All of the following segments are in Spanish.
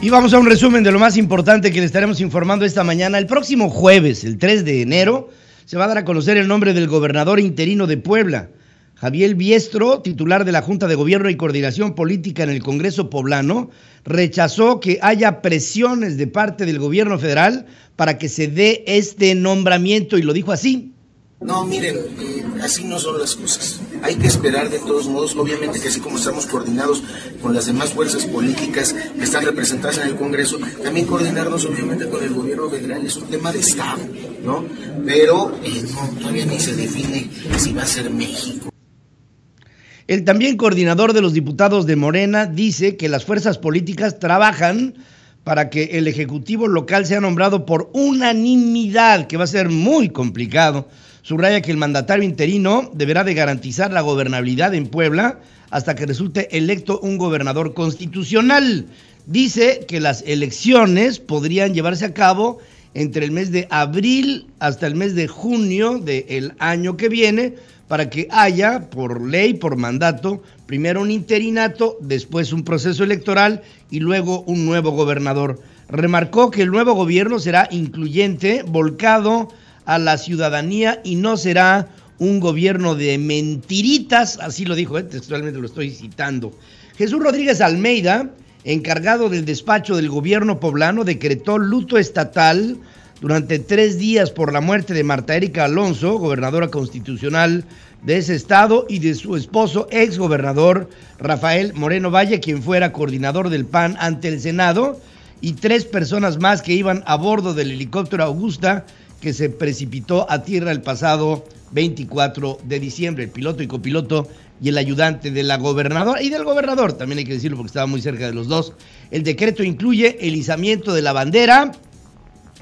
Y vamos a un resumen de lo más importante que le estaremos informando esta mañana. El próximo jueves, el 3 de enero, se va a dar a conocer el nombre del gobernador interino de Puebla. Javier Biestro, titular de la Junta de Gobierno y Coordinación Política en el Congreso Poblano, rechazó que haya presiones de parte del gobierno federal para que se dé este nombramiento y lo dijo así. No, miren, eh, así no son las cosas. Hay que esperar de todos modos, obviamente que así como estamos coordinados con las demás fuerzas políticas que están representadas en el Congreso, también coordinarnos obviamente con el gobierno federal es un tema de Estado, ¿no? Pero eh, todavía ni se define si va a ser México. El también coordinador de los diputados de Morena dice que las fuerzas políticas trabajan para que el Ejecutivo local sea nombrado por unanimidad, que va a ser muy complicado Subraya que el mandatario interino deberá de garantizar la gobernabilidad en Puebla hasta que resulte electo un gobernador constitucional. Dice que las elecciones podrían llevarse a cabo entre el mes de abril hasta el mes de junio del año que viene para que haya, por ley, por mandato, primero un interinato, después un proceso electoral y luego un nuevo gobernador. Remarcó que el nuevo gobierno será incluyente, volcado a la ciudadanía y no será un gobierno de mentiritas, así lo dijo, eh, textualmente lo estoy citando. Jesús Rodríguez Almeida, encargado del despacho del gobierno poblano, decretó luto estatal durante tres días por la muerte de Marta Erika Alonso, gobernadora constitucional de ese estado, y de su esposo, ex gobernador Rafael Moreno Valle, quien fuera coordinador del PAN ante el Senado, y tres personas más que iban a bordo del helicóptero Augusta que se precipitó a tierra el pasado 24 de diciembre. El piloto y copiloto y el ayudante de la gobernadora y del gobernador, también hay que decirlo porque estaba muy cerca de los dos. El decreto incluye el izamiento de la bandera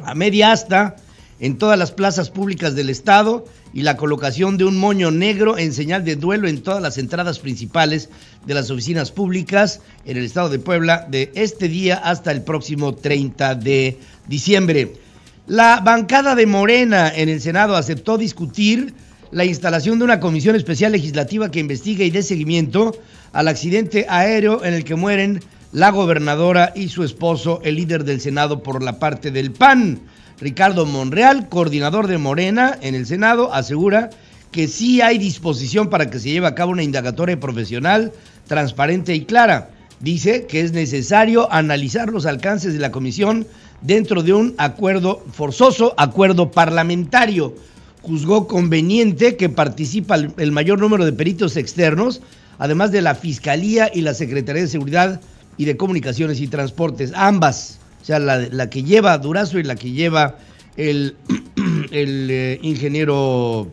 a media asta en todas las plazas públicas del estado y la colocación de un moño negro en señal de duelo en todas las entradas principales de las oficinas públicas en el estado de Puebla de este día hasta el próximo 30 de diciembre. La bancada de Morena en el Senado aceptó discutir la instalación de una comisión especial legislativa que investigue y dé seguimiento al accidente aéreo en el que mueren la gobernadora y su esposo, el líder del Senado por la parte del PAN. Ricardo Monreal, coordinador de Morena en el Senado, asegura que sí hay disposición para que se lleve a cabo una indagatoria profesional, transparente y clara dice que es necesario analizar los alcances de la comisión dentro de un acuerdo forzoso, acuerdo parlamentario. Juzgó conveniente que participa el mayor número de peritos externos, además de la Fiscalía y la Secretaría de Seguridad y de Comunicaciones y Transportes, ambas, o sea, la, que lleva Durazo y la que lleva el, eh, ingeniero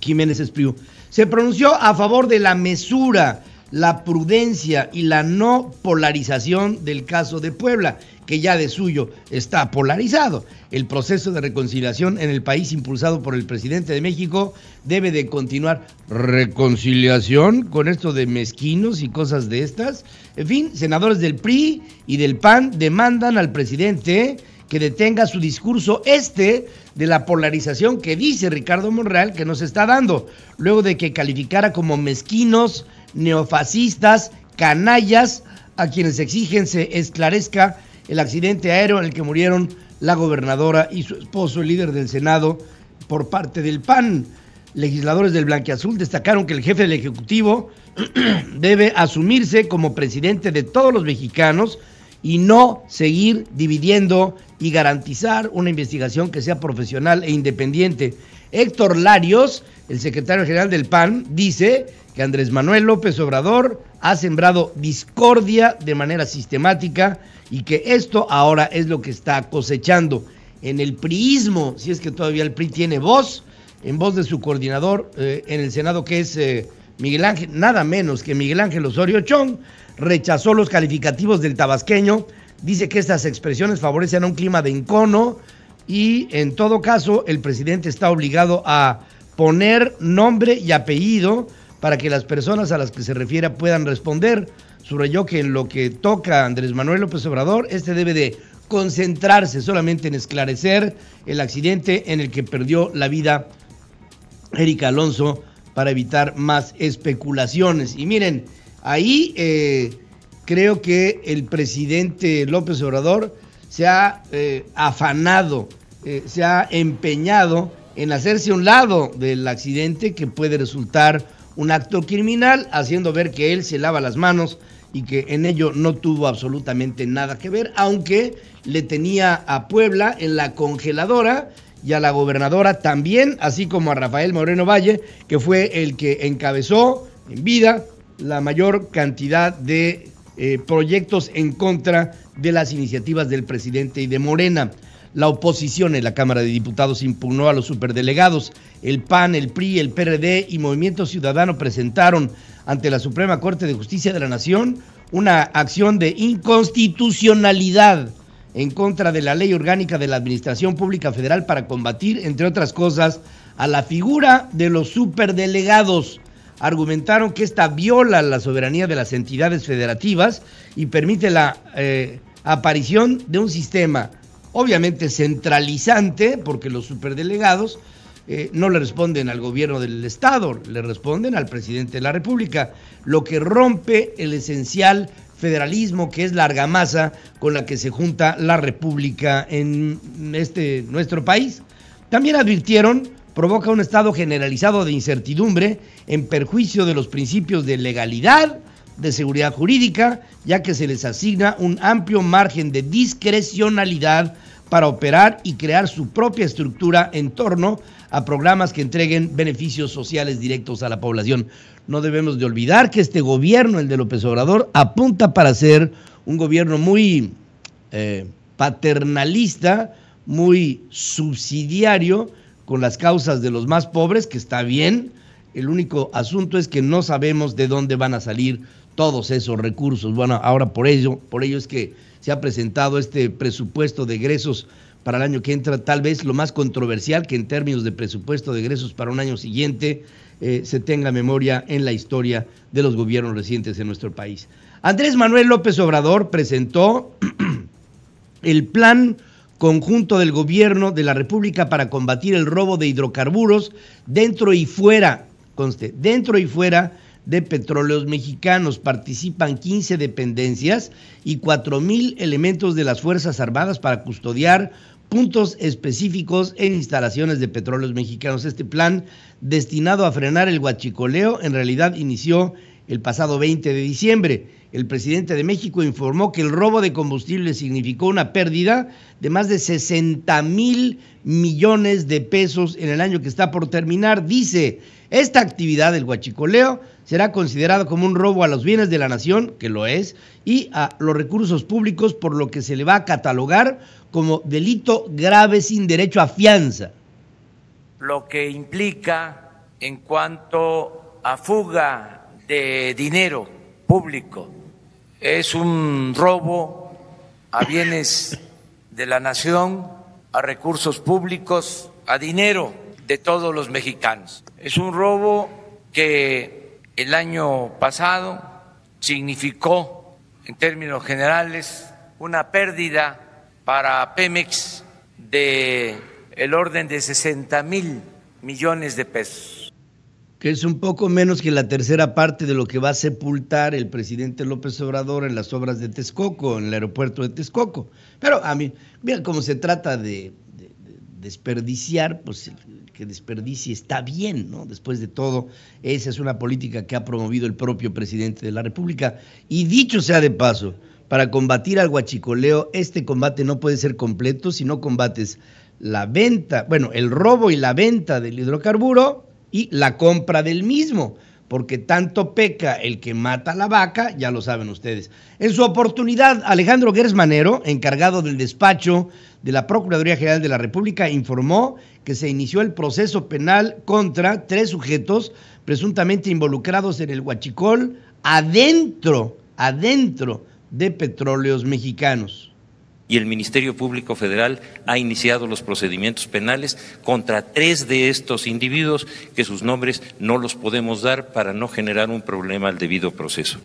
Jiménez Espriu. Se pronunció a favor de la mesura la prudencia y la no polarización del caso de Puebla, que ya de suyo está polarizado. El proceso de reconciliación en el país impulsado por el presidente de México debe de continuar. ¿Reconciliación con esto de mezquinos y cosas de estas? En fin, senadores del PRI y del PAN demandan al presidente que detenga su discurso este de la polarización que dice Ricardo Monreal que nos está dando, luego de que calificara como mezquinos, neofascistas, canallas, a quienes exigen se esclarezca el accidente aéreo en el que murieron la gobernadora y su esposo, el líder del Senado, por parte del PAN. Legisladores del Blanquiazul destacaron que el jefe del Ejecutivo debe asumirse como presidente de todos los mexicanos, y no seguir dividiendo y garantizar una investigación que sea profesional e independiente. Héctor Larios, el secretario general del PAN, dice que Andrés Manuel López Obrador ha sembrado discordia de manera sistemática y que esto ahora es lo que está cosechando. En el priismo, si es que todavía el PRI tiene voz, en voz de su coordinador eh, en el Senado que es... Eh, Miguel Ángel, nada menos que Miguel Ángel Osorio Chong, rechazó los calificativos del tabasqueño, dice que estas expresiones favorecen un clima de encono y en todo caso el presidente está obligado a poner nombre y apellido para que las personas a las que se refiera puedan responder. Subrayó que en lo que toca a Andrés Manuel López Obrador, este debe de concentrarse solamente en esclarecer el accidente en el que perdió la vida Erika Alonso para evitar más especulaciones. Y miren, ahí eh, creo que el presidente López Obrador se ha eh, afanado, eh, se ha empeñado en hacerse un lado del accidente que puede resultar un acto criminal, haciendo ver que él se lava las manos y que en ello no tuvo absolutamente nada que ver, aunque le tenía a Puebla en la congeladora y a la gobernadora también, así como a Rafael Moreno Valle, que fue el que encabezó en vida la mayor cantidad de eh, proyectos en contra de las iniciativas del presidente y de Morena. La oposición en la Cámara de Diputados impugnó a los superdelegados. El PAN, el PRI, el PRD y Movimiento Ciudadano presentaron ante la Suprema Corte de Justicia de la Nación una acción de inconstitucionalidad en contra de la Ley Orgánica de la Administración Pública Federal para combatir, entre otras cosas, a la figura de los superdelegados. Argumentaron que esta viola la soberanía de las entidades federativas y permite la eh, aparición de un sistema obviamente centralizante, porque los superdelegados eh, no le responden al gobierno del Estado, le responden al presidente de la República, lo que rompe el esencial federalismo, que es la argamasa con la que se junta la República en este nuestro país. También advirtieron provoca un estado generalizado de incertidumbre en perjuicio de los principios de legalidad, de seguridad jurídica, ya que se les asigna un amplio margen de discrecionalidad para operar y crear su propia estructura en torno a programas que entreguen beneficios sociales directos a la población. No debemos de olvidar que este gobierno, el de López Obrador, apunta para ser un gobierno muy eh, paternalista, muy subsidiario con las causas de los más pobres, que está bien. El único asunto es que no sabemos de dónde van a salir todos esos recursos. Bueno, ahora por ello, por ello es que se ha presentado este presupuesto de egresos para el año que entra, tal vez lo más controversial que en términos de presupuesto de egresos para un año siguiente eh, se tenga memoria en la historia de los gobiernos recientes en nuestro país. Andrés Manuel López Obrador presentó el plan conjunto del gobierno de la República para combatir el robo de hidrocarburos dentro y fuera, conste, dentro y fuera de Petróleos Mexicanos. Participan 15 dependencias y 4.000 elementos de las Fuerzas Armadas para custodiar puntos específicos en instalaciones de Petróleos Mexicanos. Este plan, destinado a frenar el huachicoleo, en realidad inició el pasado 20 de diciembre el presidente de México informó que el robo de combustible significó una pérdida de más de 60 mil millones de pesos en el año que está por terminar. Dice, esta actividad del huachicoleo será considerada como un robo a los bienes de la nación, que lo es, y a los recursos públicos, por lo que se le va a catalogar como delito grave sin derecho a fianza. Lo que implica en cuanto a fuga de dinero público es un robo a bienes de la nación, a recursos públicos, a dinero de todos los mexicanos. Es un robo que el año pasado significó, en términos generales, una pérdida para Pemex de el orden de 60 mil millones de pesos que es un poco menos que la tercera parte de lo que va a sepultar el presidente López Obrador en las obras de Texcoco, en el aeropuerto de Texcoco. Pero a mí, mira cómo se trata de, desperdiciar, pues el que desperdicie está bien, ¿no? Después de todo, esa es una política que ha promovido el propio presidente de la República. Y dicho sea de paso, para combatir al guachicoleo, este combate no puede ser completo si no combates la venta, bueno, el robo y la venta del hidrocarburo y la compra del mismo, porque tanto peca el que mata la vaca, ya lo saben ustedes. En su oportunidad, Alejandro Gersmanero, encargado del despacho de la Procuraduría General de la República, informó que se inició el proceso penal contra tres sujetos presuntamente involucrados en el huachicol adentro, adentro de petróleos mexicanos y el Ministerio Público Federal ha iniciado los procedimientos penales contra tres de estos individuos que sus nombres no los podemos dar para no generar un problema al debido proceso.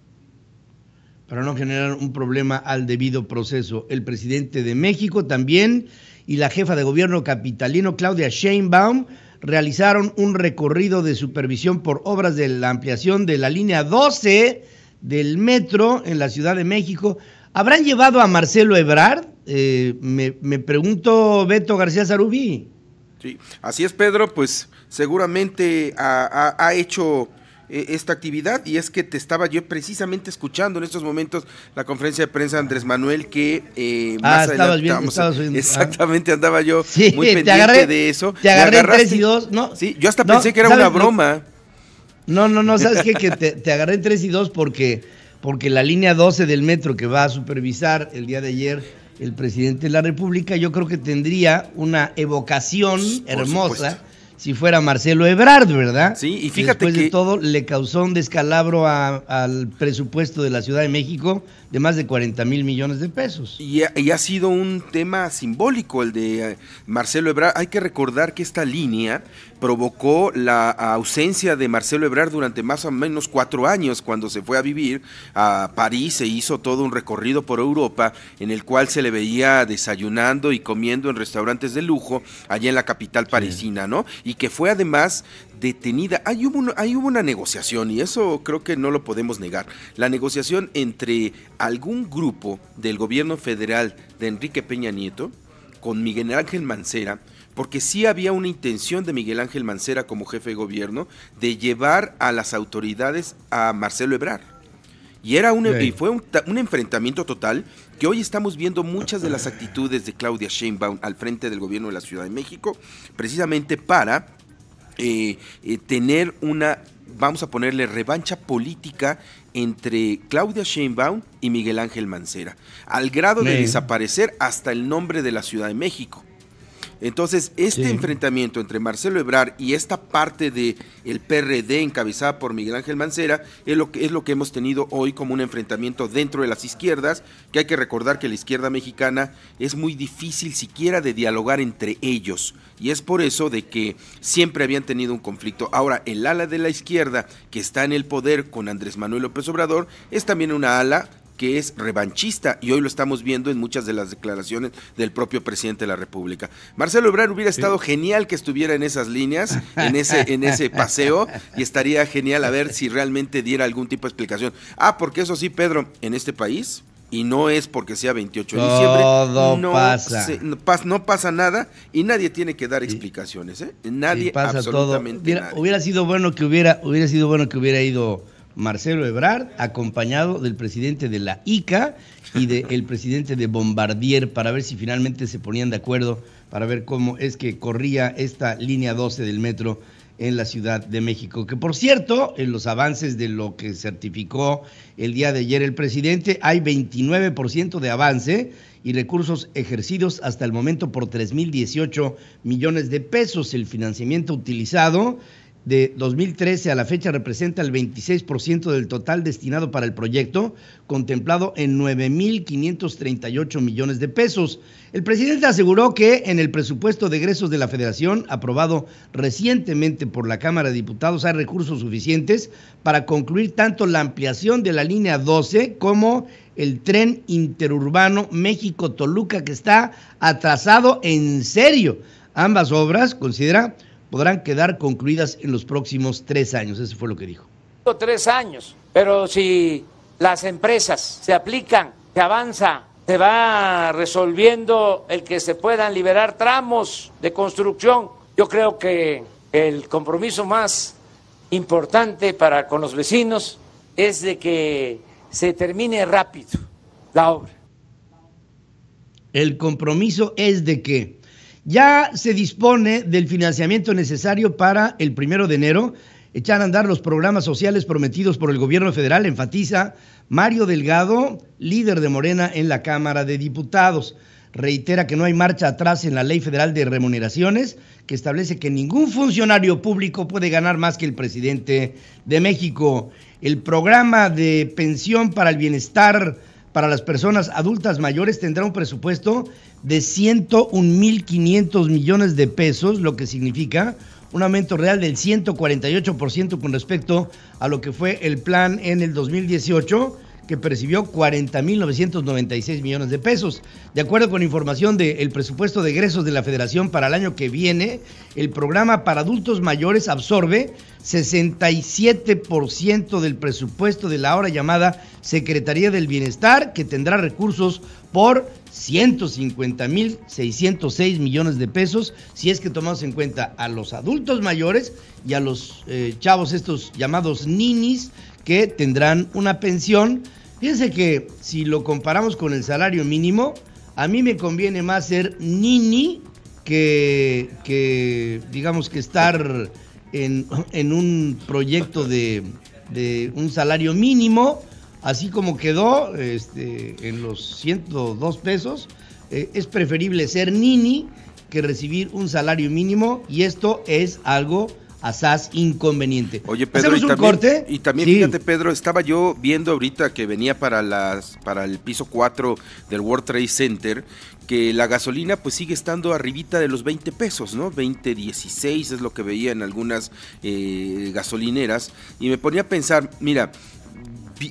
Para no generar un problema al debido proceso, el presidente de México también y la jefa de gobierno capitalino Claudia Sheinbaum realizaron un recorrido de supervisión por obras de la ampliación de la línea 12 del metro en la Ciudad de México. ¿Habrán llevado a Marcelo Ebrard? Eh, me, pregunto, Beto García Zarubí. Sí, así es, Pedro, pues seguramente ha, hecho eh, esta actividad y es que te estaba yo precisamente escuchando en estos momentos la conferencia de prensa Andrés Manuel que eh, ah, estabas bien, ah. exactamente andaba yo muy pendiente de eso te agarré 3 y 2 no sí yo hasta pensé que era una broma no no no sabes qué? que te, agarré en 3 y 2 porque porque la línea 12 del metro que va a supervisar el día de ayer el presidente de la República, yo creo que tendría una evocación hermosa. si fuera Marcelo Ebrard, ¿verdad? Sí, y fíjate que... Después de todo, le causó un descalabro al presupuesto de la Ciudad de México de más de 40 mil millones de pesos. Y ha, y ha, sido un tema simbólico el de eh, Marcelo Ebrard. Hay que recordar que esta línea provocó la ausencia de Marcelo Ebrard durante más o menos cuatro años cuando se fue a vivir a París se hizo todo un recorrido por Europa en el cual se le veía desayunando y comiendo en restaurantes de lujo allá en la capital parisina, ¿no? Y que fue además detenida. hay ahí hubo una negociación y eso creo que no lo podemos negar. La negociación entre algún grupo del gobierno federal de Enrique Peña Nieto con Miguel Ángel Mancera, porque sí había una intención de Miguel Ángel Mancera como jefe de gobierno de llevar a las autoridades a Marcelo Ebrard. Y, era un, fue un, enfrentamiento total que hoy estamos viendo muchas de las actitudes de Claudia Sheinbaum al frente del gobierno de la Ciudad de México, precisamente para eh, eh, tener una, vamos a ponerle, revancha política entre Claudia Sheinbaum y Miguel Ángel Mancera, al grado de desaparecer hasta el nombre de la Ciudad de México. Entonces, este enfrentamiento entre Marcelo Ebrar y esta parte del el PRD encabezada por Miguel Ángel Mancera es lo, que, es lo que hemos tenido hoy como un enfrentamiento dentro de las izquierdas, que hay que recordar que la izquierda mexicana es muy difícil siquiera de dialogar entre ellos. Y es por eso de que siempre habían tenido un conflicto. Ahora, el ala de la izquierda que está en el poder con Andrés Manuel López Obrador es también una ala que es revanchista y hoy lo estamos viendo en muchas de las declaraciones del propio presidente de la República. Marcelo Ebrard hubiera estado genial que estuviera en esas líneas, en ese, en ese paseo, y estaría genial a ver si realmente diera algún tipo de explicación. Ah, porque eso sí, Pedro, en este país, y no es porque sea 28 de diciembre. no pasa. no, pasa nada y nadie tiene que dar explicaciones, ¿eh? Nadie, pasa absolutamente hubiera, sido bueno que hubiera, hubiera sido bueno que hubiera ido Marcelo Ebrard, acompañado del presidente de la ICA y del presidente de Bombardier, para ver si finalmente se ponían de acuerdo, para ver cómo es que corría esta línea 12 del metro en la Ciudad de México. Que por cierto, en los avances de lo que certificó el día de ayer el presidente, hay 29% de avance y recursos ejercidos hasta el momento por 3.018 millones de pesos. El financiamiento utilizado de 2013 a la fecha representa el 26% del total destinado para el proyecto, contemplado en 9.538 millones de pesos. El presidente aseguró que en el presupuesto de egresos de la federación, aprobado recientemente por la Cámara de Diputados, hay recursos suficientes para concluir tanto la ampliación de la línea 12 como el tren interurbano México-Toluca, que está atrasado en serio. Ambas obras, considera, podrán quedar concluidas en los próximos tres años. Eso fue lo que dijo. Tres años, pero si las empresas se aplican, se avanza, se va resolviendo el que se puedan liberar tramos de construcción. Yo creo que el compromiso más importante para con los vecinos es de que se termine rápido la obra. El compromiso es de que ya se dispone del financiamiento necesario para el primero de enero echar a andar los programas sociales prometidos por el gobierno federal, enfatiza Mario Delgado, líder de Morena en la Cámara de Diputados. Reitera que no hay marcha atrás en la Ley Federal de Remuneraciones, que establece que ningún funcionario público puede ganar más que el presidente de México. El programa de pensión para el bienestar para las personas adultas mayores tendrá un presupuesto de 101.500 millones de pesos, lo que significa un aumento real del 148% con respecto a lo que fue el plan en el 2018 que percibió 40.996 millones de pesos. De acuerdo con información del presupuesto de egresos de la Federación para el año que viene, el programa para adultos mayores absorbe 67% del presupuesto de la ahora llamada Secretaría del Bienestar, que tendrá recursos por 150.606 millones de pesos, si es que tomamos en cuenta a los adultos mayores y a los eh, chavos estos llamados ninis, que tendrán una pensión Fíjense que si lo comparamos con el salario mínimo, a mí me conviene más ser nini que, digamos que estar en, un proyecto de, un salario mínimo, así como quedó este, en los 102 pesos. Eh, es preferible ser nini que recibir un salario mínimo y esto es algo asaz inconveniente. Oye, Pedro, un también, corte? Y también, fíjate, Pedro, estaba yo viendo ahorita que venía para, las, para el piso 4 del World Trade Center que la gasolina pues sigue estando arribita de los 20 pesos, ¿no? 20, 16 es lo que veía en algunas eh, gasolineras. Y me ponía a pensar, mira,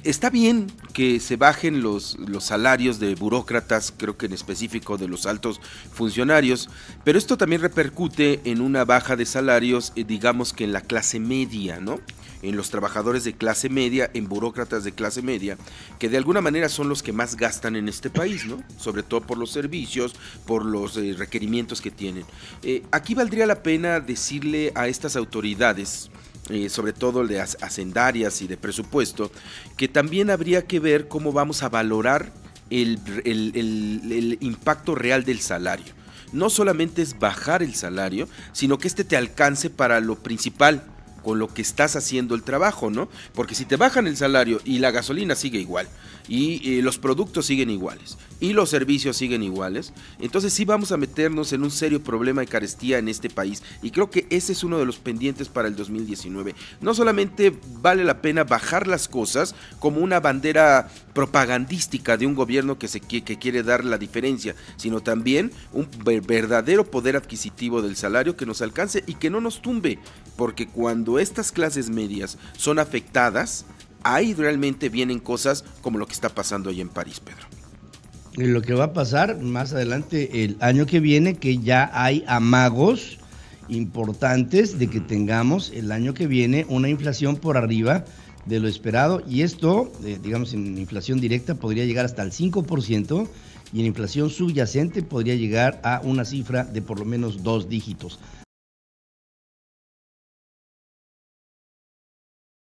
está bien que se bajen los, salarios de burócratas, creo que en específico de los altos funcionarios, pero esto también repercute en una baja de salarios, eh, digamos que en la clase media, ¿no? en los trabajadores de clase media, en burócratas de clase media, que de alguna manera son los que más gastan en este país, ¿no? Sobre todo por los servicios, por los eh, requerimientos que tienen. Eh, aquí valdría la pena decirle a estas autoridades eh, sobre todo de hacendarias y de presupuesto, que también habría que ver cómo vamos a valorar el, impacto real del salario. No solamente es bajar el salario, sino que este te alcance para lo principal, con lo que estás haciendo el trabajo, ¿no? Porque si te bajan el salario y la gasolina sigue igual y eh, los productos siguen iguales y los servicios siguen iguales, entonces sí vamos a meternos en un serio problema de carestía en este país y creo que ese es uno de los pendientes para el 2019. No solamente vale la pena bajar las cosas como una bandera propagandística de un gobierno que, se, quiere dar la diferencia, sino también un verdadero poder adquisitivo del salario que nos alcance y que no nos tumbe, porque cuando estas clases medias son afectadas, ahí realmente vienen cosas como lo que está pasando ahí en París, Pedro lo que va a pasar más adelante el año que viene, que ya hay amagos importantes de que tengamos el año que viene una inflación por arriba de lo esperado y esto, eh, digamos, en inflación directa podría llegar hasta el 5% y en inflación subyacente podría llegar a una cifra de por lo menos dos dígitos.